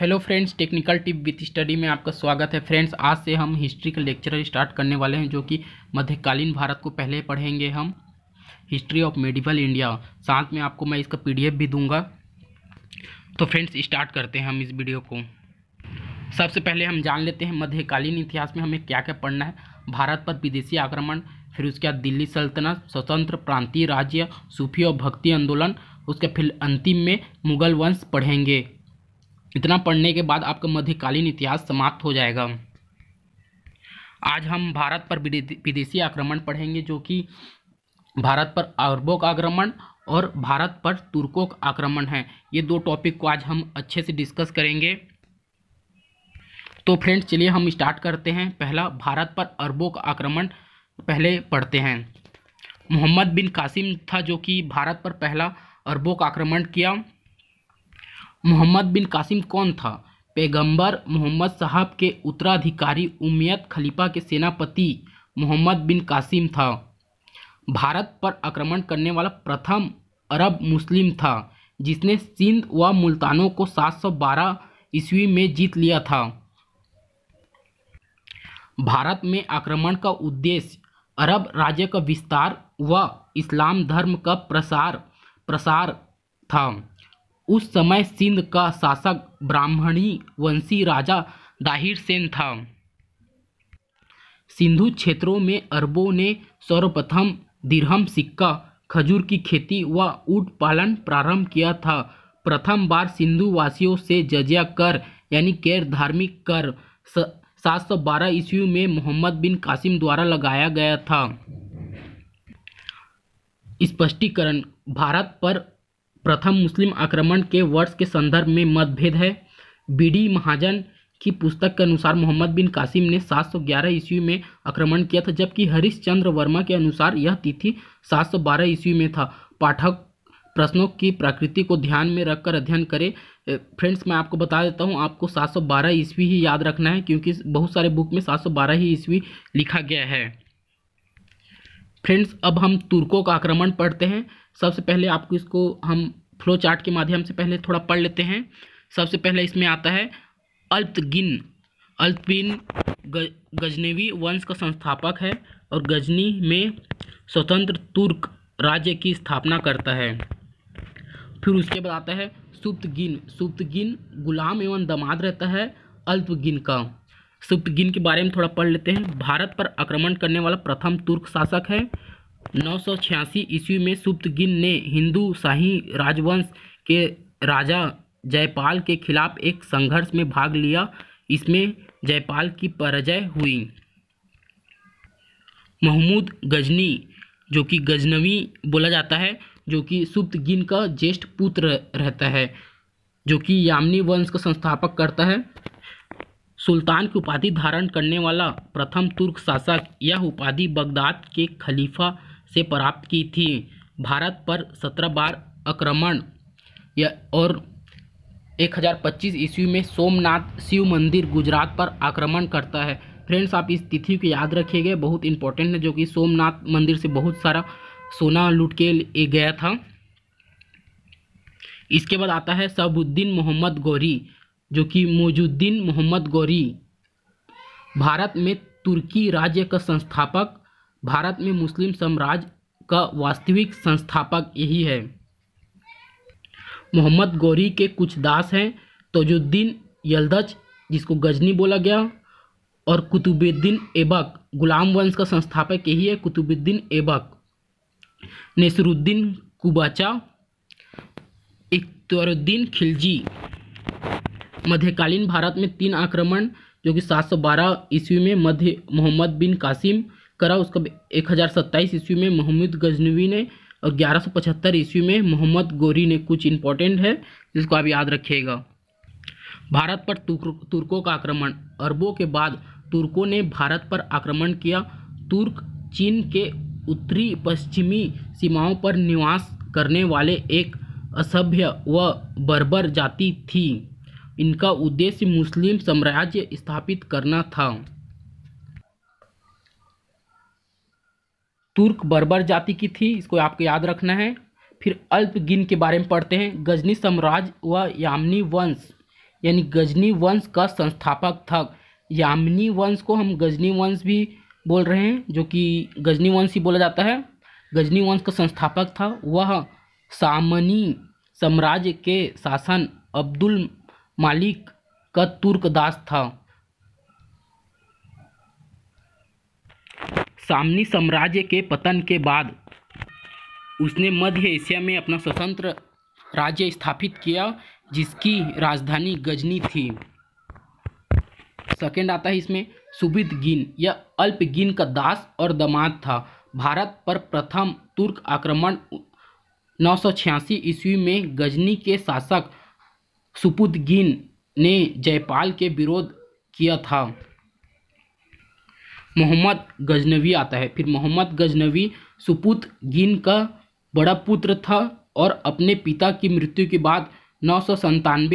hello friends technical tip with study में आपका स्वागत है फ्रेंड्स आज से हम हिस्ट्री का लेक्चर स्टार्ट करने वाले हैं जो कि मध्यकालीन भारत को पहले पढ़ेंगे हम हिस्ट्री ऑफ मेडिवल इंडिया साथ में आपको मैं इसका पीडीएफ भी दूंगा तो फ्रेंड्स स्टार्ट करते हैं हम इस वीडियो को सबसे पहले हम जान लेते हैं मध्यकालीन इतिहास में हमें क्या क्या पढ़ना है भारत पर विदेशी आक्रमण फिर उसके बाद दिल्ली सल्तनत स्वतंत्र प्रांतीय राज्य सूफी और भक्ति आंदोलन उसके फिर अंतिम में मुगल वंश पढ़ेंगे इतना पढ़ने के बाद आपका मध्यकालीन इतिहास समाप्त हो जाएगा आज हम भारत पर विदेशी आक्रमण पढ़ेंगे जो कि भारत पर अरबों का आक्रमण और भारत पर तुर्कों का आक्रमण है ये दो टॉपिक को आज हम अच्छे से डिस्कस करेंगे तो फ्रेंड्स चलिए हम स्टार्ट करते हैं पहला भारत पर अरबों का आक्रमण पहले पढ़ते हैं मोहम्मद बिन कासिम था जो कि भारत पर पहला अरबों का आक्रमण किया मोहम्मद बिन कासिम कौन था पैगंबर मोहम्मद साहब के उत्तराधिकारी उमियत खलीफा के सेनापति मोहम्मद बिन कासिम था भारत पर आक्रमण करने वाला प्रथम अरब मुस्लिम था जिसने सिंध व मुल्तानों को 712 ईस्वी में जीत लिया था भारत में आक्रमण का उद्देश्य अरब राज्य का विस्तार व इस्लाम धर्म का प्रसार प्रसार था उस समय सिंध का शासक ब्राह्मणी वंशी राजा दाहिर सेन था सिंधु क्षेत्रों में अरबों ने सर्वप्रथम दिरहम सिक्का खजूर की खेती व ऊट पालन प्रारंभ किया था प्रथम बार सिंधु वासियों से जजिया कर यानी गैर धार्मिक कर सात सौ बारह ईस्वी में मोहम्मद बिन कासिम द्वारा लगाया गया था स्पष्टीकरण भारत पर प्रथम मुस्लिम आक्रमण के वर्ष के संदर्भ में मतभेद है बीडी महाजन की पुस्तक के अनुसार मोहम्मद बिन कासिम ने 711 ईस्वी में आक्रमण किया था जबकि हरिश्चंद्र वर्मा के अनुसार यह तिथि 712 ईस्वी में था पाठक प्रश्नों की प्रकृति को ध्यान में रखकर अध्ययन करें फ्रेंड्स मैं आपको बता देता हूँ आपको 712 ईस्वी ही याद रखना है क्योंकि बहुत सारे बुक में 712 ही ईस्वी लिखा गया है फ्रेंड्स अब हम तुर्कों का आक्रमण पढ़ते हैं सबसे पहले आपको इसको हम फ्लो चार्ट के माध्यम से पहले थोड़ा पढ़ लेते हैं सबसे पहले इसमें आता है अल्पगिन अल्पगिन गजनेवी वंश का संस्थापक है और गजनी में स्वतंत्र तुर्क राज्य की स्थापना करता है फिर उसके बाद आता है सुप्तगिन सुप्तगिन गुलाम एवं दमाद रहता है अल्पगिन का सुप्तगिन के बारे में थोड़ा पढ़ लेते हैं भारत पर आक्रमण करने वाला प्रथम तुर्क शासक है नौ सौ छियासी ईस्वी में सुप्तगिन ने हिंदू शाही राजवंश के राजा जयपाल के खिलाफ एक संघर्ष में भाग लिया इसमें जयपाल की पराजय हुई महमूद गजनी जो कि गजनवी बोला जाता है जो कि सुप्तगिन का ज्येष्ठ पुत्र रहता है जो कि यामनी वंश का संस्थापक करता है सुल्तान की उपाधि धारण करने वाला प्रथम तुर्क शासक यह उपाधि बगदाद के खलीफा से प्राप्त की थी भारत पर सत्रह बार आक्रमण और 1025 ईस्वी में सोमनाथ शिव मंदिर गुजरात पर आक्रमण करता है फ्रेंड्स आप इस तिथि को याद रखिएगा बहुत इंपॉर्टेंट है जो कि सोमनाथ मंदिर से बहुत सारा सोना लूट के गया था इसके बाद आता है सबुद्दीन मोहम्मद गौरी जो कि मौजुद्दीन मोहम्मद गौरी भारत में तुर्की राज्य का संस्थापक भारत में मुस्लिम साम्राज्य का वास्तविक संस्थापक यही है मोहम्मद गौरी के कुछ दास हैं तजुद्दीन यलदच जिसको गजनी बोला गया और कुतुबुद्दीन ऐबक गुलाम वंश का संस्थापक यही है कुतुबुद्दीन ऐबक नसरुद्दीन कुबाचा इकतरुद्दीन खिलजी मध्यकालीन भारत में तीन आक्रमण जो कि 712 ईस्वी में मध्य मोहम्मद बिन कासिम करा उसका एक हज़ार सत्ताईस ईस्वी में मोहम्मद गजनवी ने और ग्यारह सौ पचहत्तर ईस्वी में मोहम्मद गोरी ने कुछ इंपॉर्टेंट है जिसको आप याद रखिएगा भारत पर तुर्कों का आक्रमण अरबों के बाद तुर्कों ने भारत पर आक्रमण किया तुर्क चीन के उत्तरी पश्चिमी सीमाओं पर निवास करने वाले एक असभ्य व बर्बर जाति थी इनका उद्देश्य मुस्लिम साम्राज्य स्थापित करना था तुर्क बर्बर जाति की थी इसको आपको याद रखना है फिर अल्पगिन के बारे में पढ़ते हैं गजनी साम्राज्य व यामनी वंश यानी गजनी वंश का संस्थापक था यामिनी वंश को हम गजनी वंश भी बोल रहे हैं जो कि गजनी वंश ही बोला जाता है गजनी वंश का संस्थापक था वह सामनी साम्राज्य के शासन अब्दुल मालिक का तुर्क दास था सामनी साम्राज्य के पतन के बाद उसने मध्य एशिया में अपना स्वतंत्र राज्य स्थापित किया जिसकी राजधानी गजनी थी सेकेंड आता है इसमें सुबित गिन यह अल्पगिन का दास और दामाद था भारत पर प्रथम तुर्क आक्रमण 986 ईस्वी में गजनी के शासक सुपुदगिन ने जयपाल के विरोध किया था मोहम्मद गजनवी आता है फिर मोहम्मद गजनवी सुपुत गिन का बड़ा पुत्र था और अपने पिता की मृत्यु के बाद नौ सौ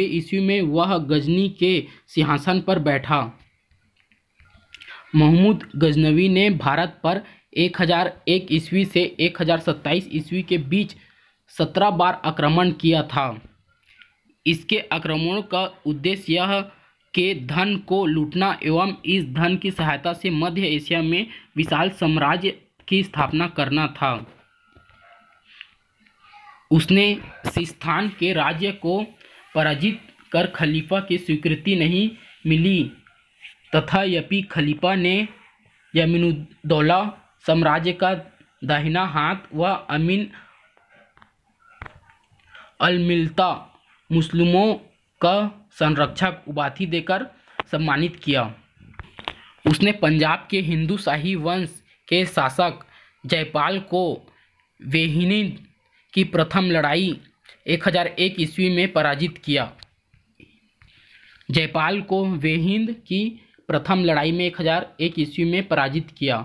ईस्वी में वह गजनी के सिंहासन पर बैठा मोहम्मद गजनवी ने भारत पर 1001 ईस्वी से 1027 ईस्वी के बीच 17 बार आक्रमण किया था इसके आक्रमणों का उद्देश्य यह के धन को लूटना एवं इस धन की सहायता से मध्य एशिया में विशाल साम्राज्य की स्थापना करना था उसने सिस्थान के राज्य को पराजित कर खलीफा की स्वीकृति नहीं मिली तथा यपि खलीफा ने यमिनुद्दौला साम्राज्य का दाहिना हाथ व अमीन अलमिलता मुस्लिमों का संरक्षक उपाधि देकर सम्मानित किया उसने पंजाब के हिंदू शाही वंश के शासक जयपाल को वेहिनी की प्रथम लड़ाई 1001 ईस्वी में पराजित किया जयपाल को वेहिंद की प्रथम लड़ाई में 1001 ईस्वी में पराजित किया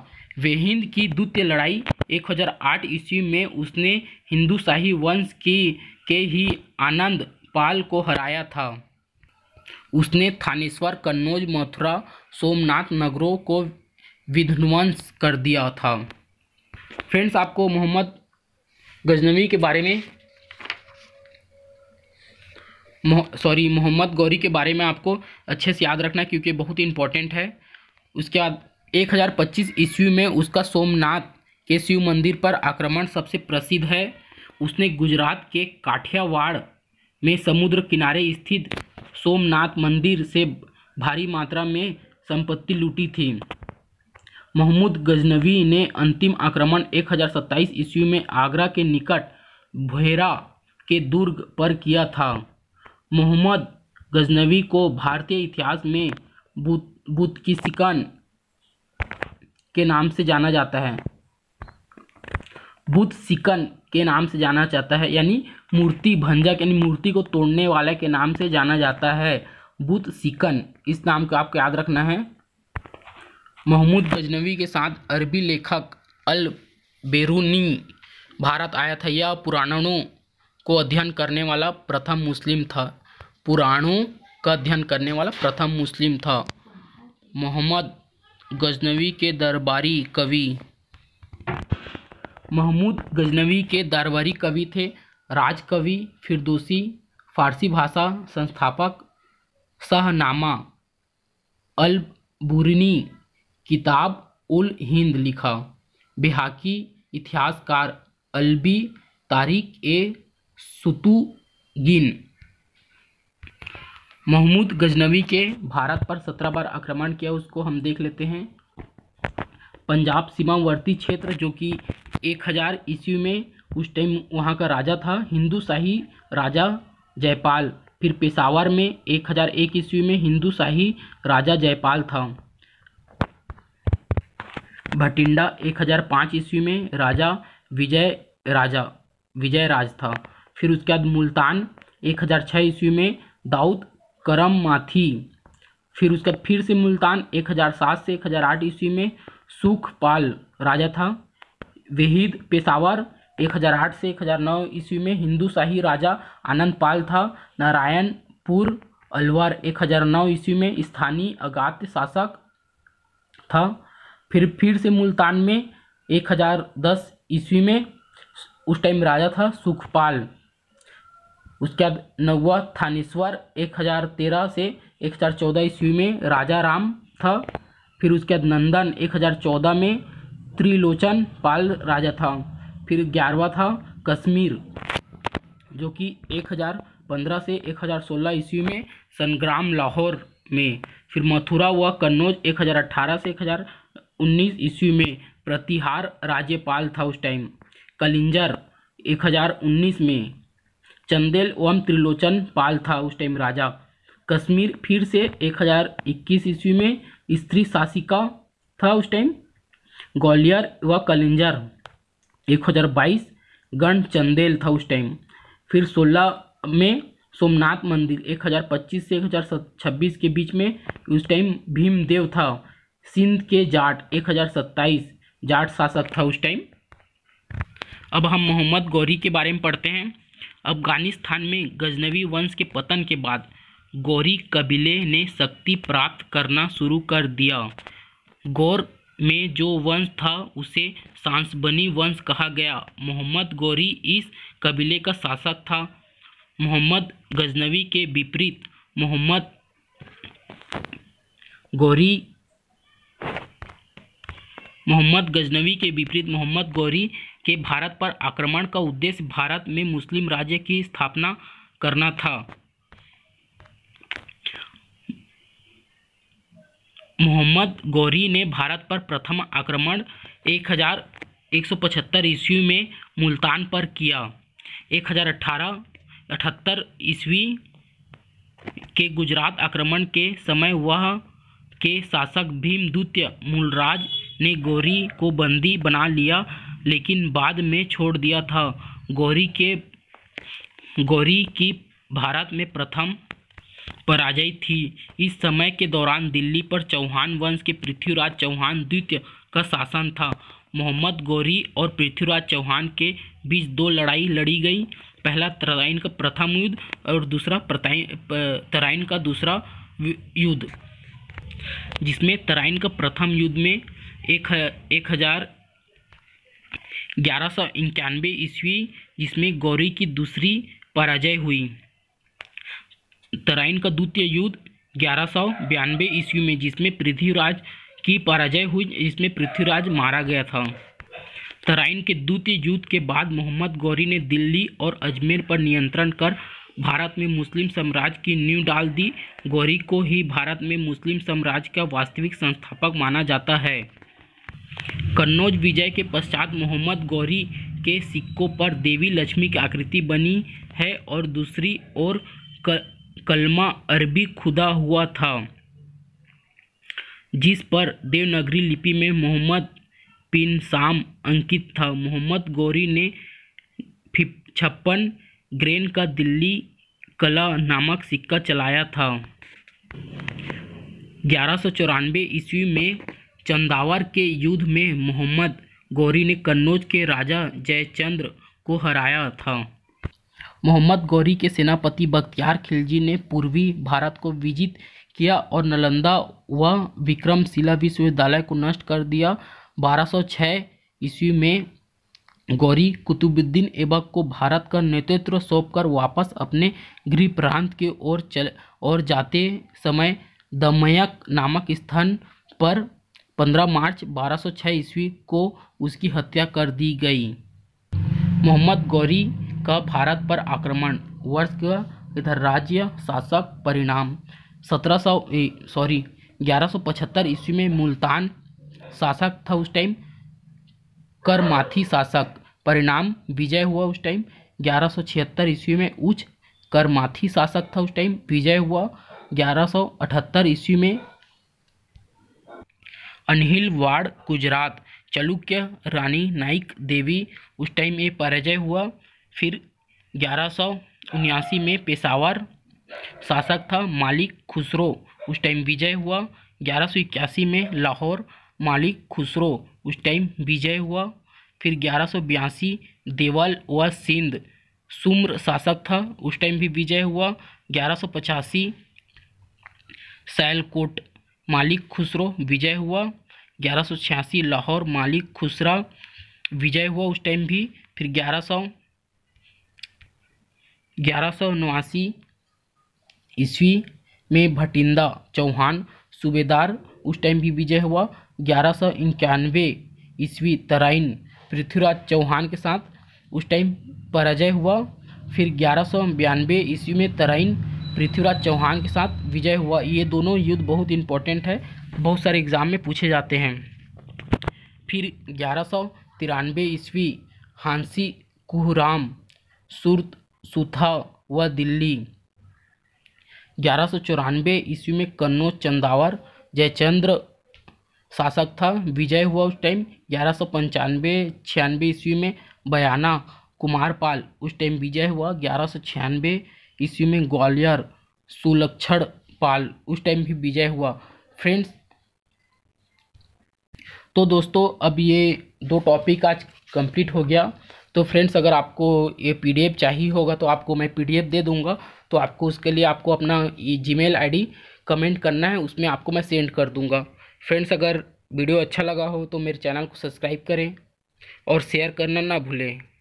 वेहिंद की द्वितीय लड़ाई 1008 ईस्वी में उसने हिंदू शाही वंश की के ही आनंद पाल को हराया था उसने थानेश्वर कन्नौज मथुरा सोमनाथ नगरों को विध्वंस कर दिया था फ्रेंड्स आपको मोहम्मद गजनवी के बारे में सॉरी मोहम्मद गौरी के बारे में आपको अच्छे से याद रखना क्योंकि बहुत ही इम्पोर्टेंट है उसके बाद 1025 ईस्वी में उसका सोमनाथ के शिव मंदिर पर आक्रमण सबसे प्रसिद्ध है उसने गुजरात के काठियावाड़ में समुद्र किनारे स्थित सोमनाथ मंदिर से भारी मात्रा में संपत्ति लूटी थी मोहम्मद गजनवी ने अंतिम आक्रमण 1027 ईस्वी में आगरा के निकट भेरा के दुर्ग पर किया था मोहम्मद गजनवी को भारतीय इतिहास में बुत बुतकिसिकन के नाम से जाना जाता है भूत सिकन के नाम से जाना जाता है यानी मूर्ति भंजक यानी मूर्ति को तोड़ने वाले के नाम से जाना जाता है भूत सिकन इस नाम को आपको याद रखना है महमूद गजनवी के साथ अरबी लेखक अल बेरूनी भारत आया था यह पुराणों को अध्ययन करने वाला प्रथम मुस्लिम था पुराणों का अध्ययन करने वाला प्रथम मुस्लिम था मोहम्मद गजनवी के दरबारी कवि महमूद गजनवी के दरबारी कवि थे राजकवि फिरदोसी फारसी भाषा संस्थापक सहनामा अलबुरनी किताब उल हिंद लिखा बिहाकी इतिहासकार अलबी तारिक ए सुतुगिन महमूद गजनवी के भारत पर सत्रह बार आक्रमण किया उसको हम देख लेते हैं पंजाब सीमावर्ती क्षेत्र जो कि एक हज़ार ईस्वी में उस टाइम वहाँ का राजा था हिंदू शाही राजा जयपाल फिर पेशावर में एक हज़ार एक ईस्वी में हिंदू शाही राजा जयपाल था भटिंडा एक हज़ार पाँच ईस्वी में राजा विजय राजा विजय राज था फिर उसके बाद मुल्तान एक हज़ार छः ईस्वी में दाऊद करम माथी फिर उसके बाद फिर से मुल्तान एक हज़ार सात से एक हज़ार आठ ईस्वी में सुखपाल राजा था वहीद पेशावर 1008 से 1009 ईस्वी में हिंदू शाही राजा आनंद पाल था नारायणपुर अलवर 1009 ईस्वी में स्थानीय अगात्य शासक था फिर फिर से मुल्तान में 1010 ईस्वी में उस टाइम राजा था सुखपाल उसके बाद नौवा थानेश्वर 1013 से 1014 ईस्वी में राजा राम था फिर उसके बाद नंदन 1014 में त्रिलोचन पाल राजा था फिर ग्यारहवा था कश्मीर जो कि 1015 से 1016 ईस्वी में संग्राम लाहौर में फिर मथुरा व कन्नौज 1018 से 1019 ईस्वी में प्रतिहार राज्यपाल था उस टाइम कलिंजर 1019 में चंदेल एवं त्रिलोचन पाल था उस टाइम राजा कश्मीर फिर से 1021 ईस्वी में स्त्री शासिका था उस टाइम ग्वालियर व कलिंजर बाईस गण चंदेल था उस टाइम फिर सोलह में सोमनाथ मंदिर एक हज़ार पच्चीस से एक हज़ार छब्बीस के बीच में उस टाइम भीमदेव था सिंध के जाट एक हज़ार सत्ताईस जाट शासक था उस टाइम अब हम मोहम्मद गौरी के बारे में पढ़ते हैं अफगानिस्तान में गजनवी वंश के पतन के बाद गौरी कबीले ने शक्ति प्राप्त करना शुरू कर दिया गौर में जो वंश था उसे सांसबनी वंश कहा गया मोहम्मद गौरी इस कबीले का शासक था मोहम्मद गजनवी के विपरीत मोहम्मद गौरी मोहम्मद गजनवी के विपरीत मोहम्मद गौरी के भारत पर आक्रमण का उद्देश्य भारत में मुस्लिम राज्य की स्थापना करना था मोहम्मद गौरी ने भारत पर प्रथम आक्रमण एक हज़ार एक सौ पचहत्तर ईस्वी में मुल्तान पर किया एक हज़ार अठारह अठहत्तर ईस्वी के गुजरात आक्रमण के समय वह के शासक भीम द्वितीय मूलराज ने गौरी को बंदी बना लिया लेकिन बाद में छोड़ दिया था गौरी के गौरी की भारत में प्रथम पराजय थी इस समय के दौरान दिल्ली पर चौहान वंश के पृथ्वीराज चौहान द्वितीय का शासन था मोहम्मद गौरी और पृथ्वीराज चौहान के बीच दो लड़ाई लड़ी गई पहला तराइन का प्रथम युद्ध और दूसरा तराइन का दूसरा युद्ध जिसमें तराइन का प्रथम युद्ध में एक, एक हज़ार ग्यारह सौ इक्यानवे ईस्वी जिसमें गौरी की दूसरी पराजय हुई तराइन का द्वितीय युद्ध ग्यारह सौ बयानवे ईस्वी में जिसमें पृथ्वीराज की पराजय हुई जिसमें पृथ्वीराज मारा गया था तराइन के द्वितीय युद्ध के बाद मोहम्मद गौरी ने दिल्ली और अजमेर पर नियंत्रण कर भारत में मुस्लिम साम्राज्य की नींव डाल दी गौरी को ही भारत में मुस्लिम साम्राज्य का वास्तविक संस्थापक माना जाता है कन्नौज विजय के पश्चात मोहम्मद गौरी के सिक्कों पर देवी लक्ष्मी की आकृति बनी है और दूसरी ओर कलमा अरबी खुदा हुआ था जिस पर देवनागरी लिपि में मोहम्मद पिन साम अंकित था मोहम्मद गौरी ने छप्पन ग्रेन का दिल्ली कला नामक सिक्का चलाया था ग्यारह सौ चौरानवे ईस्वी में चंदावर के युद्ध में मोहम्मद गौरी ने कन्नौज के राजा जयचंद्र को हराया था मोहम्मद गौरी के सेनापति बख्तियार खिलजी ने पूर्वी भारत को विजित किया और नालंदा व विक्रमशिला विश्वविद्यालय को नष्ट कर दिया 1206 ईस्वी में गौरी कुतुबुद्दीन ऐबक को भारत का नेतृत्व सौंपकर वापस अपने गृह प्रांत की ओर चल और जाते समय दमयक नामक स्थान पर 15 मार्च 1206 ईस्वी को उसकी हत्या कर दी गई मोहम्मद गौरी का भारत पर आक्रमण वर्ष का इधर राज्य शासक परिणाम सत्रह सौ सॉरी ग्यारह सौ पचहत्तर ईस्वी में मुल्तान शासक था उस टाइम करमाथी शासक परिणाम विजय हुआ उस टाइम ग्यारह सौ छिहत्तर ईस्वी में उच्च करमाथी शासक था उस टाइम विजय हुआ ग्यारह सौ अठहत्तर ईस्वी में अनिल वाड़ गुजरात चालुक्य रानी नाइक देवी उस टाइम ये पराजय हुआ फिर ग्यारह में पेशावर शासक था मालिक खुसरो उस टाइम विजय हुआ ग्यारह में लाहौर मालिक खुसरो उस टाइम विजय हुआ फिर ग्यारह देवल व सिंध सुम्र शासक था उस टाइम भी विजय हुआ ग्यारह सैलकोट मालिक खुसरो विजय हुआ ग्यारह लाहौर मालिक खुसरा विजय हुआ उस टाइम भी फिर ग्यारह ग्यारह ईस्वी में भटिंदा चौहान सूबेदार उस टाइम भी विजय हुआ ग्यारह सौ इक्यानवे ईस्वी तराइन पृथ्वीराज चौहान के साथ उस टाइम पराजय हुआ फिर ग्यारह सौ बयानवे ईस्वी में तराइन पृथ्वीराज चौहान के साथ विजय हुआ ये दोनों युद्ध बहुत इंपॉर्टेंट है बहुत सारे एग्जाम में पूछे जाते हैं फिर ग्यारह सौ तिरानवे ईस्वी हांसी कुहराम सुरत सुथा व दिल्ली ग्यारह सौ चौरानवे ईस्वी में कन्नौज चंदावर जयचंद्र शासक था विजय हुआ उस टाइम ग्यारह सौ पंचानवे छियानवे ईस्वी में बयाना कुमारपाल उस टाइम विजय हुआ ग्यारह सौ छियानवे ईस्वी में ग्वालियर सुलक्षण पाल उस टाइम भी विजय हुआ फ्रेंड्स तो दोस्तों अब ये दो टॉपिक आज कंप्लीट हो गया तो फ्रेंड्स अगर आपको ये पी चाहिए होगा तो आपको मैं पी दे दूँगा तो आपको उसके लिए आपको अपना जी मेल कमेंट करना है उसमें आपको मैं सेंड कर दूँगा फ्रेंड्स अगर वीडियो अच्छा लगा हो तो मेरे चैनल को सब्सक्राइब करें और शेयर करना ना भूलें